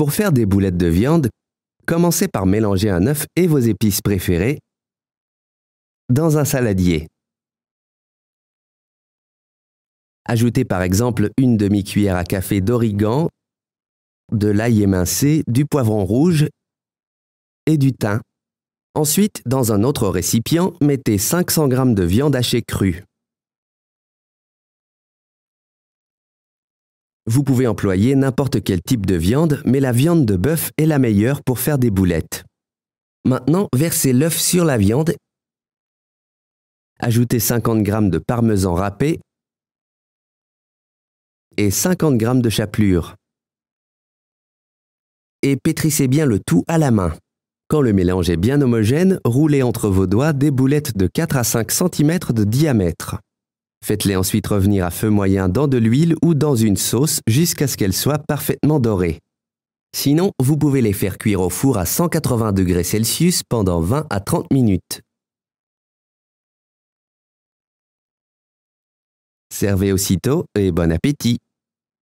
Pour faire des boulettes de viande, commencez par mélanger un œuf et vos épices préférées dans un saladier. Ajoutez par exemple une demi-cuillère à café d'origan, de l'ail émincé, du poivron rouge et du thym. Ensuite, dans un autre récipient, mettez 500 g de viande hachée crue. Vous pouvez employer n'importe quel type de viande, mais la viande de bœuf est la meilleure pour faire des boulettes. Maintenant, versez l'œuf sur la viande. Ajoutez 50 g de parmesan râpé et 50 g de chapelure. Et pétrissez bien le tout à la main. Quand le mélange est bien homogène, roulez entre vos doigts des boulettes de 4 à 5 cm de diamètre. Faites-les ensuite revenir à feu moyen dans de l'huile ou dans une sauce jusqu'à ce qu'elles soient parfaitement dorées. Sinon, vous pouvez les faire cuire au four à 180 degrés Celsius pendant 20 à 30 minutes. Servez aussitôt et bon appétit